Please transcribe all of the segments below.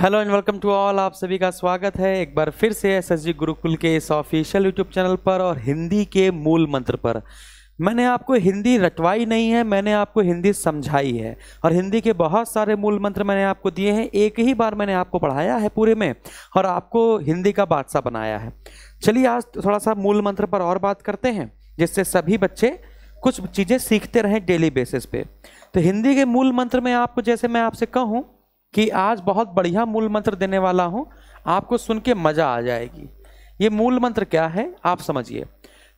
hello and welcome to all आप सभी का स्वागत है एक बार फिर से एसएसजी गुरुकुल के इस ऑफिशियल यूट्यूब चैनल पर और हिंदी के मूल मंत्र पर मैंने आपको हिंदी रटवाई नहीं है मैंने आपको हिंदी समझाई है और हिंदी के बहुत सारे मूल मंत्र मैंने आपको दिए हैं एक ही बार मैंने आपको पढ़ाया है पूरे में और आपको हिंदी का बादशाह बनाया है चलिए आज थोड़ा सा मूल मंत्र पर और बात करते हैं जिससे सभी बच्चे कुछ चीज़ें सीखते रहें डेली बेसिस पे तो हिंदी के मूल मंत्र में आपको जैसे मैं आपसे कहूँ कि आज बहुत बढ़िया मूल मंत्र देने वाला हूं आपको सुन के मजा आ जाएगी ये मूल मंत्र क्या है आप समझिए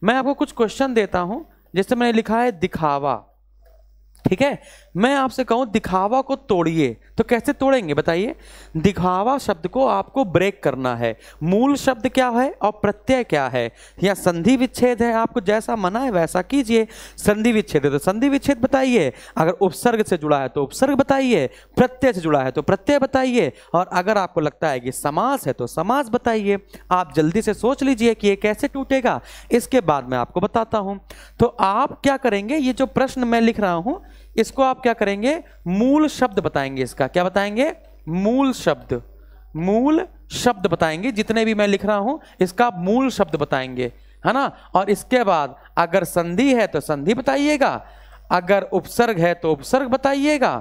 मैं आपको कुछ क्वेश्चन देता हूं जिससे मैंने लिखा है दिखावा ठीक है मैं आपसे कहूं दिखावा को तोड़िए तो कैसे तोड़ेंगे बताइए दिखावा शब्द को आपको ब्रेक करना है मूल शब्द क्या है और प्रत्यय क्या है या संधि विच्छेद है आपको जैसा मना है वैसा कीजिए संधि विच्छेद है तो संधि विच्छेद बताइए अगर उपसर्ग से जुड़ा है तो उपसर्ग बताइए प्रत्यय से जुड़ा है तो प्रत्यय बताइए और अगर आपको लगता है कि समास है तो समास बताइए आप जल्दी से सोच लीजिए कि ये कैसे टूटेगा इसके बाद मैं आपको बताता हूँ तो आप क्या करेंगे ये जो प्रश्न मैं लिख रहा हूँ इसको आप क्या करेंगे मूल शब्द बताएंगे इसका क्या बताएंगे मूल शब्द मूल शब्द बताएंगे जितने भी मैं लिख रहा हूं इसका मूल शब्द बताएंगे है ना और इसके बाद अगर संधि है तो संधि बताइएगा अगर उपसर्ग है तो उपसर्ग बताइएगा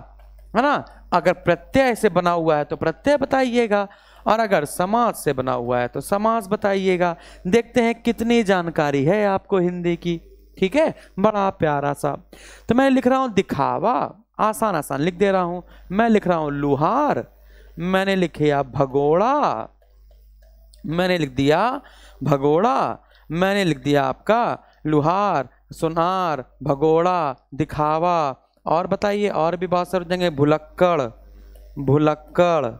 है ना अगर प्रत्यय से बना हुआ है तो प्रत्यय बताइएगा और अगर समाज से बना हुआ है तो समाज बताइएगा देखते हैं कितनी जानकारी है आपको हिंदी की ठीक है बड़ा प्यारा सा तो मैं लिख रहा हूँ दिखावा आसान आसान लिख दे रहा हूँ मैं लिख रहा हूँ लुहार मैंने लिखिया भगोड़ा मैंने लिख दिया भगोड़ा मैंने लिख दिया आपका लुहार सुनार भगोड़ा दिखावा और बताइए और भी बहुत सर जाएंगे भुलक्कड़ भुलक्कड़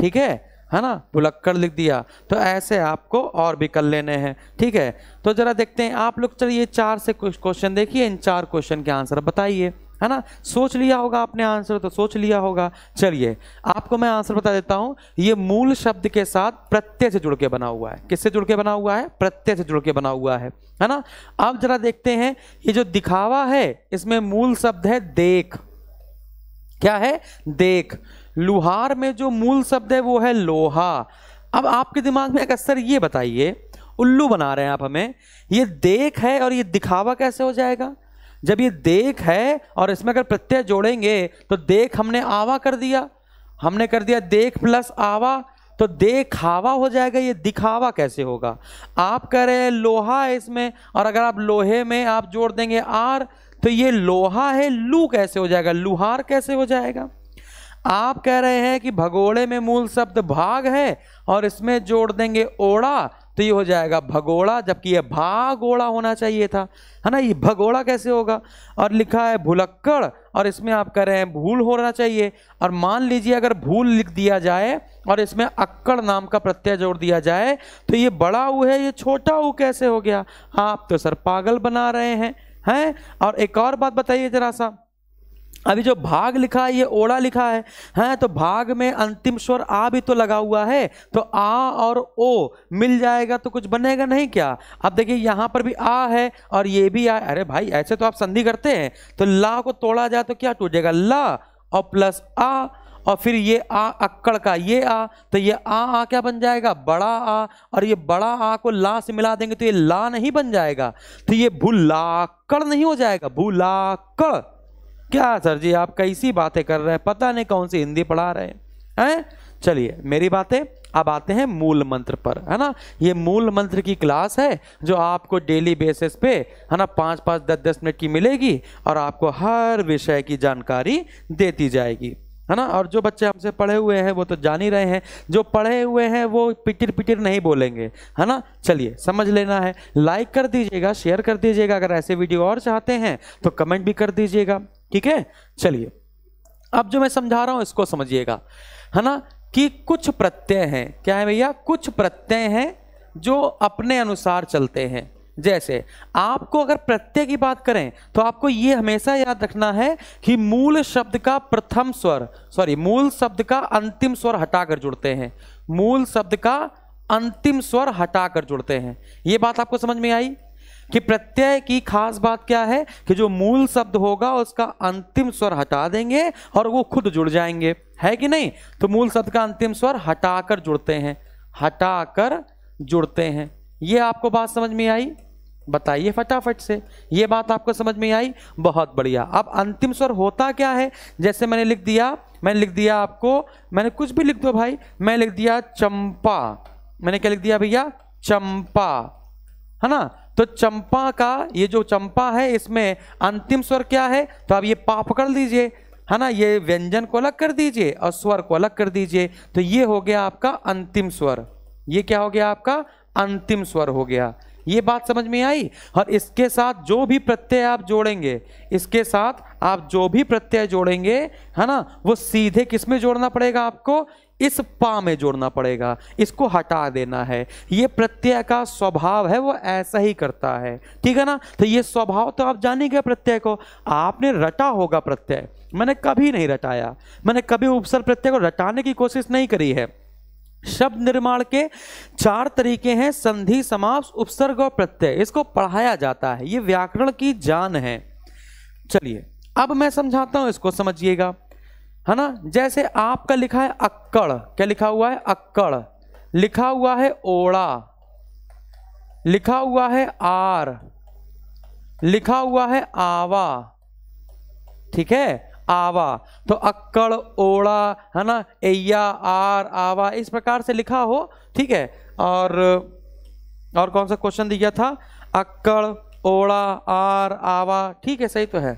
ठीक है है ना भुलक्कड़ लिख दिया तो ऐसे आपको और भी कर लेने हैं ठीक है तो ज़रा देखते हैं आप लोग चलिए चार से कुछ क्वेश्चन देखिए इन चार क्वेश्चन के आंसर बताइए है ना सोच लिया होगा आपने आंसर तो सोच लिया होगा चलिए आपको मैं आंसर बता देता हूं ये मूल शब्द के साथ प्रत्यय से जुड़ के बना हुआ है किससे जुड़ के बना हुआ है प्रत्यय से जुड़ के बना हुआ है है ना अब जरा देखते हैं ये जो दिखावा है इसमें मूल शब्द है देख क्या है देख लुहार में जो मूल शब्द है वो है लोहा अब आपके दिमाग में एक असर ये बताइए उल्लू बना रहे हैं आप हमें ये देख है और ये दिखावा कैसे हो जाएगा जब ये देख है और इसमें अगर प्रत्यय जोड़ेंगे तो देख हमने आवा कर दिया हमने कर दिया देख प्लस आवा तो देखावा हो जाएगा ये दिखावा कैसे होगा आप कह रहे हैं लोहा है इसमें और अगर आप लोहे में आप जोड़ देंगे आर तो ये लोहा है लू कैसे हो जाएगा लुहार कैसे हो जाएगा आप कह रहे हैं कि भगोड़े में मूल शब्द भाग है और इसमें जोड़ देंगे ओड़ा तो ये हो जाएगा भगोड़ा जबकि ये भागोड़ा होना चाहिए था है ना ये भगोड़ा कैसे होगा और लिखा है भुलक्कड़ और इसमें आप कह रहे हैं भूल होना चाहिए और मान लीजिए अगर भूल लिख दिया जाए और इसमें अक्कड़ नाम का प्रत्यय जोड़ दिया जाए तो ये बड़ा ऊ है ये छोटा ऊ कैसे हो गया आप तो सर पागल बना रहे हैं हैं और एक और बात बताइए जरा सा अभी जो भाग लिखा है ये ओड़ा लिखा है हैं तो भाग में अंतिम स्वर आ भी तो लगा हुआ है तो आ और ओ मिल जाएगा तो कुछ बनेगा नहीं क्या अब देखिए यहाँ पर भी आ है और ये भी आ अरे भाई ऐसे तो आप संधि करते हैं तो ला को तोड़ा जाए तो क्या टूटेगा ला और प्लस आ और फिर ये आ अक्कड़ का ये आ तो ये आ आ क्या बन जाएगा बड़ा आ और ये बड़ा आ को ला से मिला देंगे तो ये ला नहीं बन जाएगा तो ये भूलाक्कड़ नहीं हो जाएगा भूलाक्कड़ क्या सर जी आप कैसी बातें कर रहे हैं पता नहीं कौन सी हिंदी पढ़ा रहे हैं चलिए मेरी बातें अब आते हैं मूल मंत्र पर है ना ये मूल मंत्र की क्लास है जो आपको डेली बेसिस पे है ना पाँच पाँच दस दस मिनट की मिलेगी और आपको हर विषय की जानकारी देती जाएगी है ना और जो बच्चे हमसे पढ़े हुए हैं वो तो जान ही रहे हैं जो पढ़े हुए हैं वो पिटिर पिटिर नहीं बोलेंगे है ना चलिए समझ लेना है लाइक कर दीजिएगा शेयर कर दीजिएगा अगर ऐसे वीडियो और चाहते हैं तो कमेंट भी कर दीजिएगा ठीक है चलिए अब जो मैं समझा रहा हूं इसको समझिएगा है ना कि कुछ प्रत्यय हैं क्या है भैया कुछ प्रत्यय हैं जो अपने अनुसार चलते हैं जैसे आपको अगर प्रत्यय की बात करें तो आपको ये हमेशा याद रखना है कि मूल शब्द का प्रथम स्वर सॉरी मूल शब्द का अंतिम स्वर हटाकर जुड़ते हैं मूल शब्द का अंतिम स्वर हटाकर जुड़ते हैं ये बात आपको समझ में आई कि प्रत्यय की खास बात क्या है कि जो मूल शब्द होगा उसका अंतिम स्वर हटा देंगे और वो खुद जुड़ जाएंगे है कि नहीं तो मूल शब्द का अंतिम स्वर हटाकर जुड़ते हैं हटाकर जुड़ते हैं ये आपको बात समझ में आई बताइए फटाफट से ये बात आपको समझ में आई बहुत बढ़िया अब अंतिम स्वर होता क्या है जैसे मैंने लिख दिया मैंने लिख दिया आपको मैंने कुछ भी लिख दो भाई मैं लिख दिया चंपा मैंने क्या लिख दिया भैया चंपा है ना तो चंपा का ये जो चंपा है इसमें अंतिम स्वर क्या है तो आप ये पा पकड़ लीजिए है ना ये व्यंजन को अलग कर दीजिए और स्वर को अलग कर दीजिए तो ये हो गया आपका अंतिम स्वर ये क्या हो गया आपका अंतिम स्वर हो गया ये बात समझ में आई और इसके साथ जो भी प्रत्यय आप जोड़ेंगे इसके साथ आप जो भी प्रत्यय जोड़ेंगे है ना वो सीधे किस में जोड़ना पड़ेगा आपको इस पा में जोड़ना पड़ेगा इसको हटा देना है ये प्रत्यय का स्वभाव है वो ऐसा ही करता है ठीक है ना तो ये स्वभाव तो आप गए प्रत्यय को आपने रटा होगा प्रत्यय मैंने कभी नहीं रटाया मैंने कभी उपसर्ग प्रत्यय को रटाने की कोशिश नहीं करी है शब्द निर्माण के चार तरीके हैं संधि समाप्त उपसर्ग और प्रत्यय इसको पढ़ाया जाता है ये व्याकरण की जान है चलिए अब मैं समझाता हूं इसको समझिएगा है ना जैसे आपका लिखा है अक्कड़ क्या लिखा हुआ है अक्कड़ लिखा हुआ है ओड़ा लिखा हुआ है आर लिखा हुआ है आवा ठीक है आवा तो अक्कड़ ओड़ा है ना एया आर आवा इस प्रकार से लिखा हो ठीक है और और कौन सा क्वेश्चन दिया था अक्कड़ ओड़ा आर आवा ठीक है सही तो है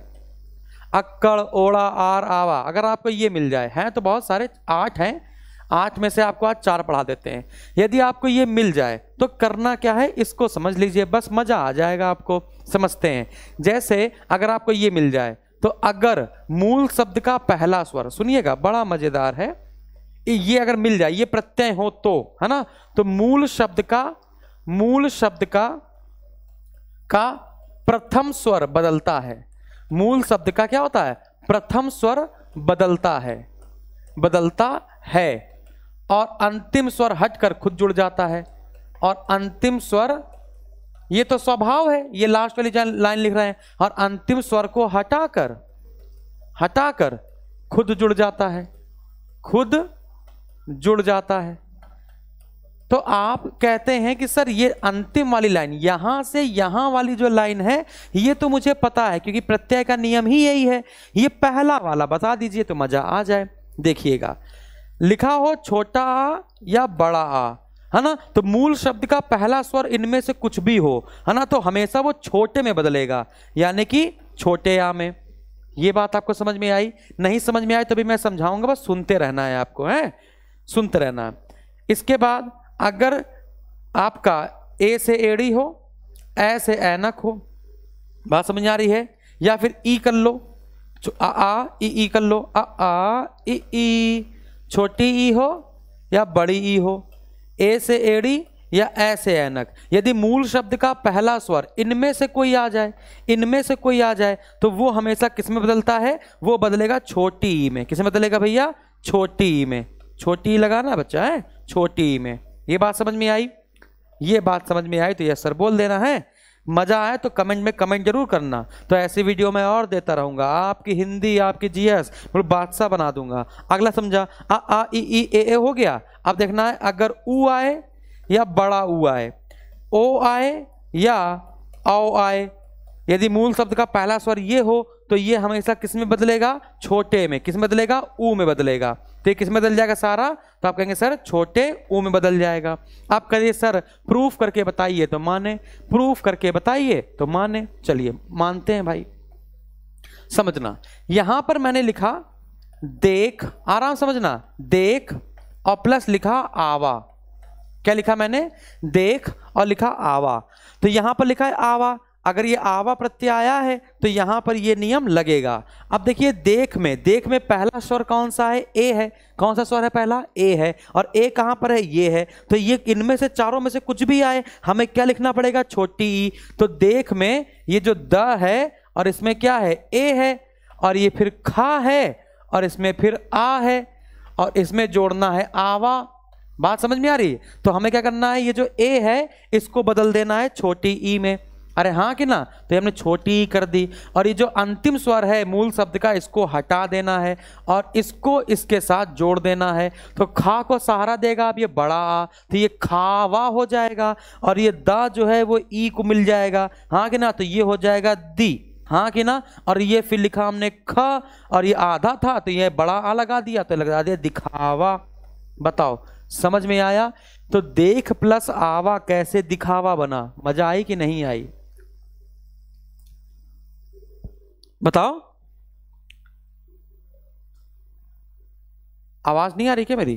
अक्कड़ ओड़ा आर आवा अगर आपको ये मिल जाए हैं तो बहुत सारे आठ हैं आठ में से आपको आज चार पढ़ा देते हैं यदि आपको ये मिल जाए तो करना क्या है इसको समझ लीजिए बस मज़ा आ जाएगा आपको समझते हैं जैसे अगर आपको ये मिल जाए तो अगर मूल शब्द का पहला स्वर सुनिएगा बड़ा मज़ेदार है ये अगर मिल जाए ये प्रत्यय हो तो है ना तो मूल शब्द का मूल शब्द का का प्रथम स्वर बदलता है मूल शब्द का क्या होता है प्रथम स्वर बदलता है बदलता है और अंतिम स्वर हटकर खुद जुड़ जाता है और अंतिम स्वर ये तो स्वभाव है ये लास्ट वाली लाइन लिख रहे हैं और अंतिम स्वर को हटाकर हटाकर खुद जुड़ जाता है खुद जुड़ जाता है तो आप कहते हैं कि सर ये अंतिम वाली लाइन यहां से यहां वाली जो लाइन है ये तो मुझे पता है क्योंकि प्रत्यय का नियम ही यही है ये पहला वाला बता दीजिए तो मज़ा आ जाए देखिएगा लिखा हो छोटा आ या बड़ा आ है ना तो मूल शब्द का पहला स्वर इनमें से कुछ भी हो है ना तो हमेशा वो छोटे में बदलेगा यानी कि छोटे आ में ये बात आपको समझ में आई नहीं समझ में आई तो भी मैं समझाऊंगा बस सुनते रहना है आपको है सुनते रहना इसके बाद अगर आपका ए से एड़ी हो ए से ऐनक हो बात समझ आ रही है या फिर ई कर लो आ आ ई ई कर लो आ आ ई ई छोटी ई हो या बड़ी ई हो ए से एड़ी या ए से ऐनक यदि मूल शब्द का पहला स्वर इनमें से कोई आ जाए इनमें से कोई आ जाए तो वो हमेशा किस में बदलता है वो बदलेगा छोटी ई में किस में बदलेगा भैया छोटी ई में छोटी ई लगाना बच्चा है छोटी ई में ये बात समझ में आई ये बात समझ में आई तो यस सर बोल देना है मज़ा आए तो कमेंट में कमेंट जरूर करना तो ऐसी वीडियो मैं और देता रहूँगा आपकी हिंदी आपकी जीएस बिल्कुल बादशाह बना दूंगा अगला समझा आ आ ई ई ए ए हो गया अब देखना है अगर ऊ आए या बड़ा ऊ आए ओ आए या औ आए यदि मूल शब्द का पहला स्वर ये हो तो ये हमेशा किस में बदलेगा छोटे में किस में बदलेगा ऊ में बदलेगा तो ये किस में बदल जाएगा सारा तो आप कहेंगे सर छोटे ऊ में बदल जाएगा आप कहिए सर प्रूफ करके बताइए तो माने प्रूफ करके बताइए तो माने चलिए मानते हैं भाई समझना यहां पर मैंने लिखा देख आराम समझना देख और प्लस लिखा आवा क्या लिखा मैंने देख और लिखा आवा तो यहां पर लिखा है आवा अगर ये आवा प्रत्यय आया है तो यहाँ पर ये नियम लगेगा अब देखिए देख में देख में पहला स्वर कौन सा है ए है कौन सा स्वर है पहला ए है और ए कहाँ पर है ये है तो ये इनमें से चारों में से कुछ भी आए हमें क्या लिखना पड़ेगा छोटी ई तो देख में ये जो द है और इसमें क्या है ए है और ये फिर खा है और इसमें फिर आ है और इसमें जोड़ना है आवा बात समझ में आ रही है तो हमें क्या करना है ये जो ए है इसको बदल देना है छोटी ई में अरे हाँ कि ना तो हमने छोटी कर दी और ये जो अंतिम स्वर है मूल शब्द का इसको हटा देना है और इसको इसके साथ जोड़ देना है तो खा को सहारा देगा अब ये बड़ा आ तो ये खावा हो जाएगा और ये द जो है वो ई को मिल जाएगा हाँ कि ना तो ये हो जाएगा दी हाँ कि ना और ये फिर लिखा हमने ख और ये आधा था तो ये बड़ा आ लगा दिया तो लगा दिया दिखावा बताओ समझ में आया तो देख प्लस आवा कैसे दिखावा बना मजा आई कि नहीं आई बताओ आवाज नहीं आ रही क्या मेरी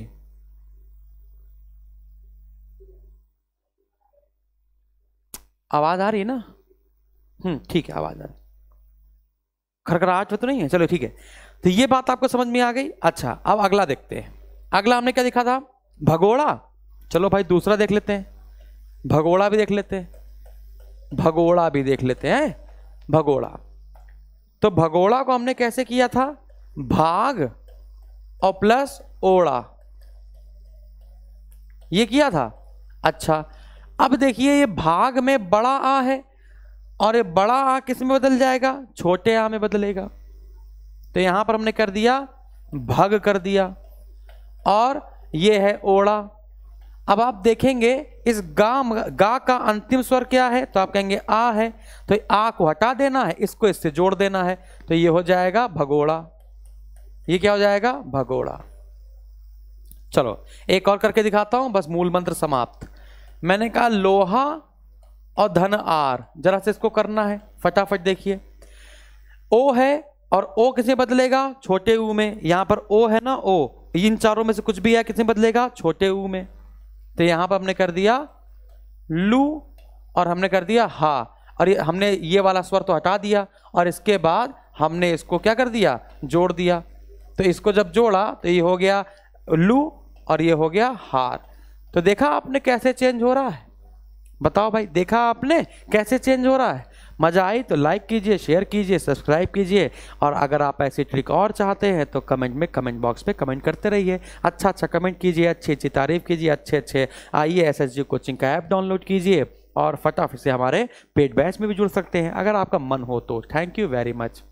आवाज आ रही है ना हम्म ठीक है आवाज आ रही खरखराहट में तो नहीं है चलो ठीक है तो ये बात आपको समझ में आ गई अच्छा अब अगला देखते हैं अगला हमने क्या देखा था भगोड़ा चलो भाई दूसरा देख लेते हैं भगोड़ा भी देख लेते हैं भगोड़ा भी देख लेते हैं भगोड़ा तो भगोड़ा को हमने कैसे किया था भाग और प्लस ओड़ा ये किया था अच्छा अब देखिए ये भाग में बड़ा आ है और ये बड़ा आ किस में बदल जाएगा छोटे आ में बदलेगा तो यहां पर हमने कर दिया भग कर दिया और ये है ओड़ा अब आप देखेंगे इस गा गा का अंतिम स्वर क्या है तो आप कहेंगे आ है तो आ को हटा देना है इसको इससे जोड़ देना है तो ये हो जाएगा भगोड़ा ये क्या हो जाएगा भगोड़ा चलो एक और करके दिखाता हूं बस मूल मंत्र समाप्त मैंने कहा लोहा और धन आर जरा से इसको करना है फटाफट देखिए ओ है और ओ किसे बदलेगा छोटे ऊ में यहां पर ओ है ना ओ इन चारों में से कुछ भी है किसे बदलेगा छोटे ऊ में तो यहाँ पर हमने कर दिया लू और हमने कर दिया हा और ये हमने ये वाला स्वर तो हटा दिया और इसके बाद हमने इसको क्या कर दिया जोड़ दिया तो इसको जब जोड़ा तो ये हो गया लू और ये हो गया हार तो देखा आपने कैसे चेंज हो रहा है बताओ भाई देखा आपने कैसे चेंज हो रहा है मज़ा आई तो लाइक कीजिए शेयर कीजिए सब्सक्राइब कीजिए और अगर आप ऐसी ट्रिक और चाहते हैं तो कमेंट में कमेंट बॉक्स पर कमेंट करते रहिए अच्छा अच्छा कमेंट कीजिए अच्छी अच्छी तारीफ़ कीजिए अच्छे अच्छे आइए एस एस जी कोचिंग का ऐप डाउनलोड कीजिए और फटाफट से हमारे पेड बैच में भी जुड़ सकते हैं अगर आपका मन हो तो थैंक यू वेरी मच